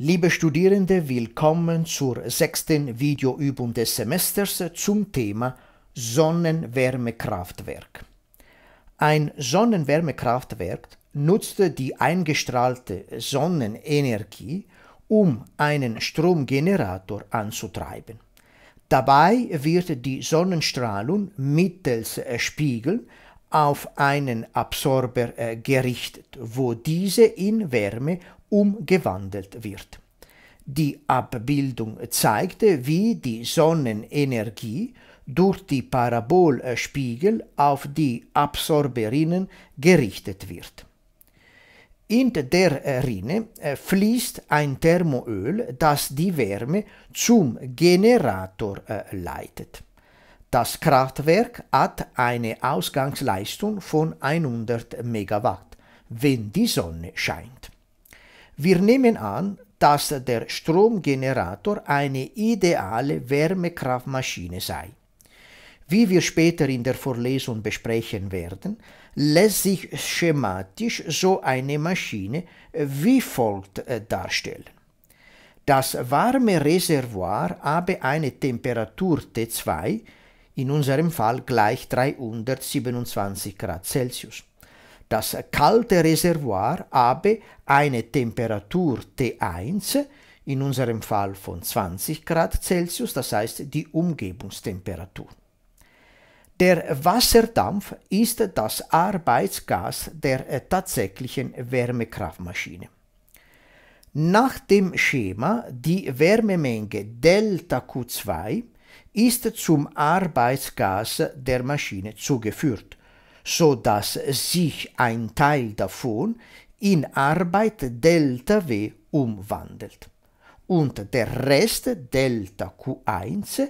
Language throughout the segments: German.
Liebe Studierende, willkommen zur sechsten Videoübung des Semesters zum Thema Sonnenwärmekraftwerk. Ein Sonnenwärmekraftwerk nutzt die eingestrahlte Sonnenenergie, um einen Stromgenerator anzutreiben. Dabei wird die Sonnenstrahlung mittels Spiegel auf einen Absorber gerichtet, wo diese in Wärme umgewandelt wird. Die Abbildung zeigte, wie die Sonnenenergie durch die Parabolspiegel auf die Absorberinnen gerichtet wird. In der Rinne äh, fließt ein Thermoöl, das die Wärme zum Generator äh, leitet. Das Kraftwerk hat eine Ausgangsleistung von 100 Megawatt, wenn die Sonne scheint. Wir nehmen an, dass der Stromgenerator eine ideale Wärmekraftmaschine sei. Wie wir später in der Vorlesung besprechen werden, lässt sich schematisch so eine Maschine wie folgt äh, darstellen. Das warme Reservoir habe eine Temperatur T2, in unserem Fall gleich 327 Grad Celsius. Das kalte Reservoir habe eine Temperatur T1, in unserem Fall von 20 Grad Celsius, das heißt die Umgebungstemperatur. Der Wasserdampf ist das Arbeitsgas der tatsächlichen Wärmekraftmaschine. Nach dem Schema die Wärmemenge Delta q 2 ist zum Arbeitsgas der Maschine zugeführt so dass sich ein Teil davon in Arbeit Delta W umwandelt und der Rest Delta Q1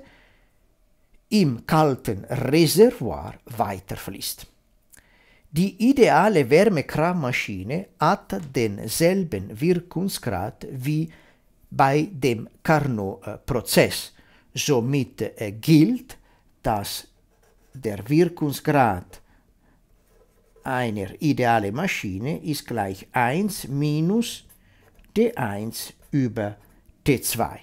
im kalten Reservoir weiterfließt. Die ideale Wärmekrammaschine hat denselben Wirkungsgrad wie bei dem Carnot-Prozess. Somit äh, gilt, dass der Wirkungsgrad einer idealen Maschine ist gleich 1 minus d1 über t2.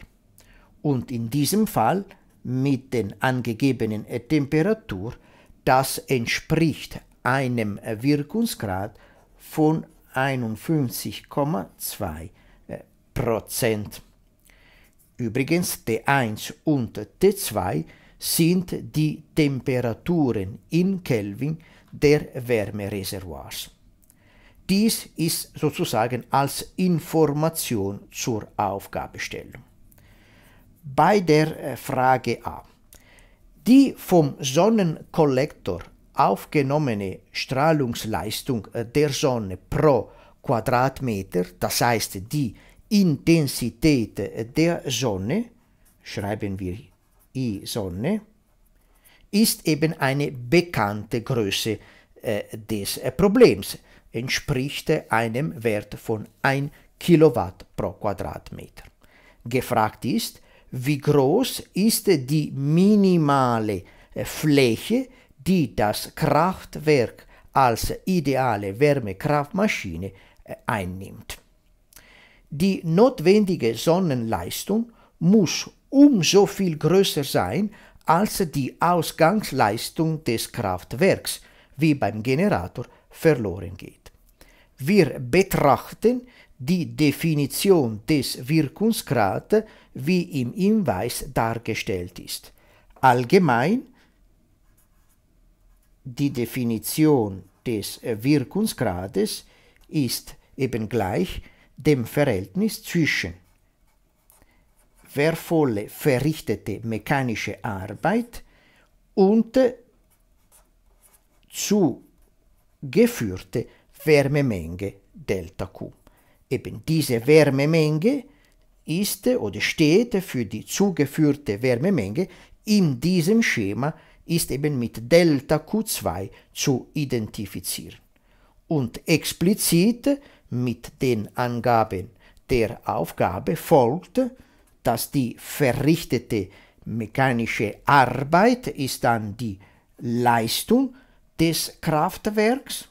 Und in diesem Fall mit den angegebenen Temperatur, das entspricht einem Wirkungsgrad von 51,2 Prozent. Übrigens T1 und T2 sind die Temperaturen in Kelvin, der Wärmereservoirs. Dies ist sozusagen als Information zur Aufgabestellung. Bei der äh, Frage A. Die vom Sonnenkollektor aufgenommene Strahlungsleistung äh, der Sonne pro Quadratmeter, das heißt die Intensität äh, der Sonne, schreiben wir I Sonne, ist eben eine bekannte Größe äh, des äh, Problems, entspricht einem Wert von 1 Kilowatt pro Quadratmeter. Gefragt ist, wie groß ist die minimale äh, Fläche, die das Kraftwerk als ideale Wärmekraftmaschine äh, einnimmt. Die notwendige Sonnenleistung muss umso viel größer sein als die Ausgangsleistung des Kraftwerks, wie beim Generator, verloren geht. Wir betrachten die Definition des Wirkungsgrades, wie im Hinweis dargestellt ist. Allgemein die Definition des Wirkungsgrades ist eben gleich dem Verhältnis zwischen wertvolle, verrichtete mechanische Arbeit und zugeführte Wärmemenge Delta Q. Eben diese Wärmemenge ist oder steht für die zugeführte Wärmemenge in diesem Schema ist eben mit Delta Q2 zu identifizieren und explizit mit den Angaben der Aufgabe folgt dass die verrichtete mechanische Arbeit ist dann die Leistung des Kraftwerks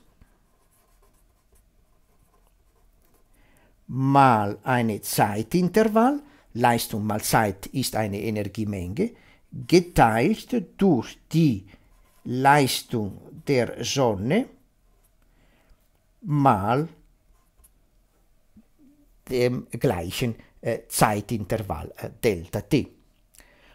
mal eine Zeitintervall, Leistung mal Zeit ist eine Energiemenge, geteilt durch die Leistung der Sonne mal dem gleichen äh, Zeitintervall äh, Delta T.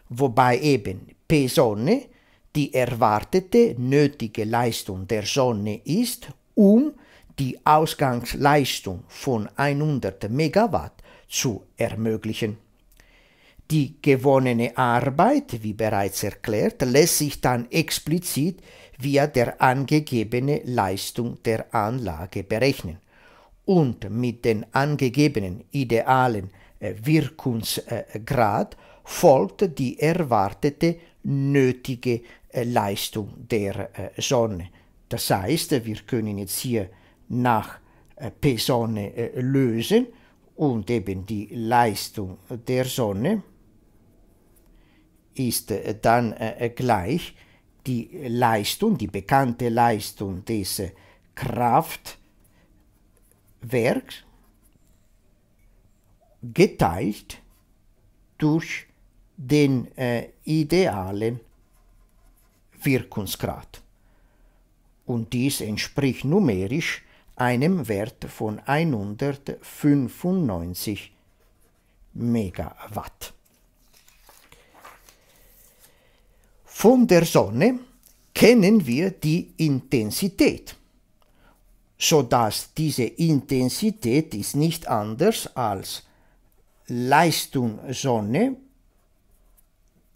Wobei eben P-Sonne die erwartete nötige Leistung der Sonne ist, um die Ausgangsleistung von 100 Megawatt zu ermöglichen. Die gewonnene Arbeit, wie bereits erklärt, lässt sich dann explizit via der angegebene Leistung der Anlage berechnen und mit den angegebenen idealen Eh, Wirkungsgrad folgt die erwartete nötige eh, Leistung der eh, Sonne. Das heißt, wir können jetzt hier nach P Sonne lösen und eben die Leistung der Sonne ist dann gleich die Leistung, die bekannte Leistung des Kraftwerks geteilt durch den äh, idealen Wirkungsgrad. Und dies entspricht numerisch einem Wert von 195 Megawatt. Von der Sonne kennen wir die Intensität, sodass diese Intensität ist nicht anders als Leistung Sonne,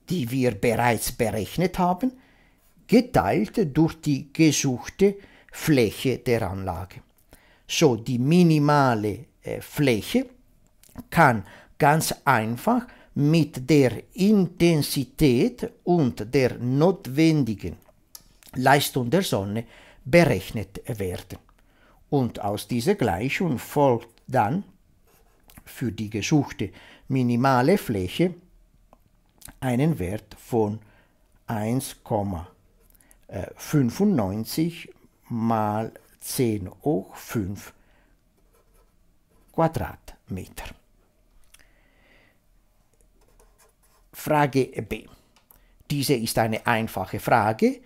die wir bereits berechnet haben, geteilt durch die gesuchte Fläche der Anlage. So die minimale äh, Fläche kann ganz einfach mit der Intensität und der notwendigen Leistung der Sonne berechnet werden. Und aus dieser Gleichung folgt dann, für die gesuchte minimale Fläche einen Wert von 1,95 mal 10 hoch 5 Quadratmeter. Frage B. Diese ist eine einfache Frage,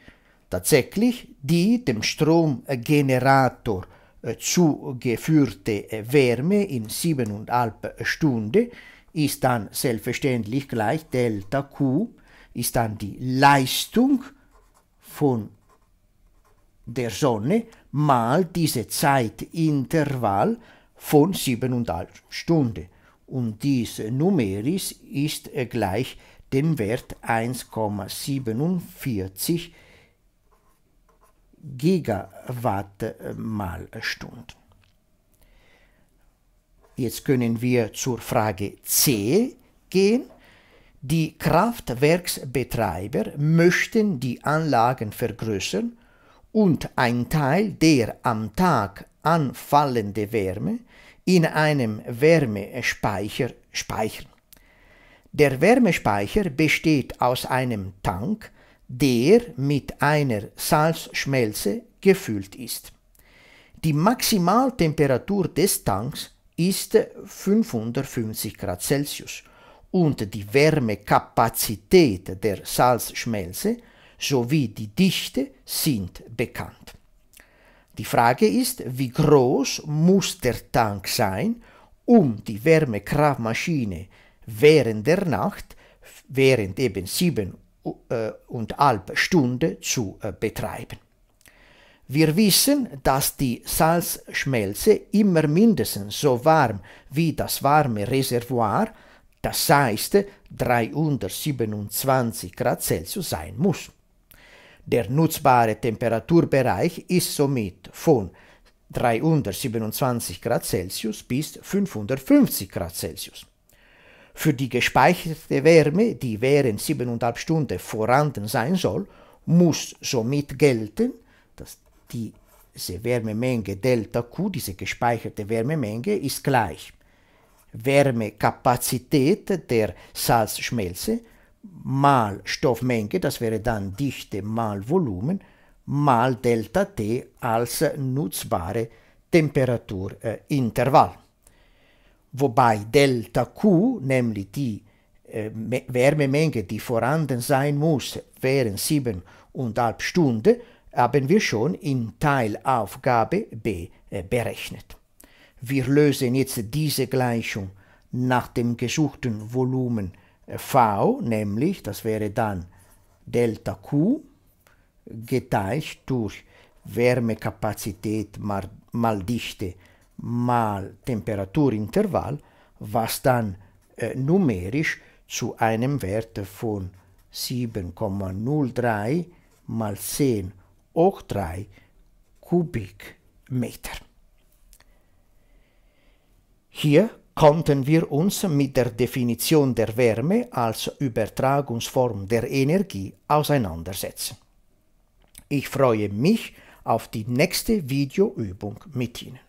tatsächlich, die dem Stromgenerator Eh, zugeführte eh, Wärme in 7,5 Stunden ist dann selbstverständlich gleich Delta Q, ist dann die Leistung von der Sonne mal diese Zeitintervall von 7,5 Stunden. Und diese numeris ist eh, gleich dem Wert 1,47 Gigawatt-Malstunde. Äh, mal Jetzt können wir zur Frage C gehen. Die Kraftwerksbetreiber möchten die Anlagen vergrößern und ein Teil der am Tag anfallende Wärme in einem Wärmespeicher speichern. Der Wärmespeicher besteht aus einem Tank der mit einer Salzschmelze gefüllt ist. Die Maximaltemperatur des Tanks ist 550 Grad Celsius und die Wärmekapazität der Salzschmelze sowie die Dichte sind bekannt. Die Frage ist, wie groß muss der Tank sein, um die Wärmekraftmaschine während der Nacht, während eben sieben äh, und halb Stunde zu äh, betreiben. Wir wissen, dass die Salzschmelze immer mindestens so warm wie das warme Reservoir, das heißt 327 Grad Celsius sein muss. Der nutzbare Temperaturbereich ist somit von 327 Grad Celsius bis 550 Grad Celsius. Für die gespeicherte Wärme, die während 7,5 Stunden vorhanden sein soll, muss somit gelten, dass diese Wärmemenge Delta Q, diese gespeicherte Wärmemenge, ist gleich Wärmekapazität der Salzschmelze mal Stoffmenge, das wäre dann Dichte mal Volumen, mal Delta T als nutzbare Temperaturintervall wobei Delta Q, nämlich die äh, Wärmemenge, die vorhanden sein muss, während siebeneinhalb Stunden, haben wir schon in Teilaufgabe B äh, berechnet. Wir lösen jetzt diese Gleichung nach dem gesuchten Volumen äh, V, nämlich, das wäre dann Delta Q geteilt durch Wärmekapazität mal, mal Dichte mal Temperaturintervall, was dann äh, eh, numerisch zu einem Wert von 7,03 mal 10 hoch 3 Kubikmeter. Hier konnten wir uns mit der Definition der Wärme als Übertragungsform der Energie auseinandersetzen. Ich freue mich auf die nächste Videoübung mit Ihnen.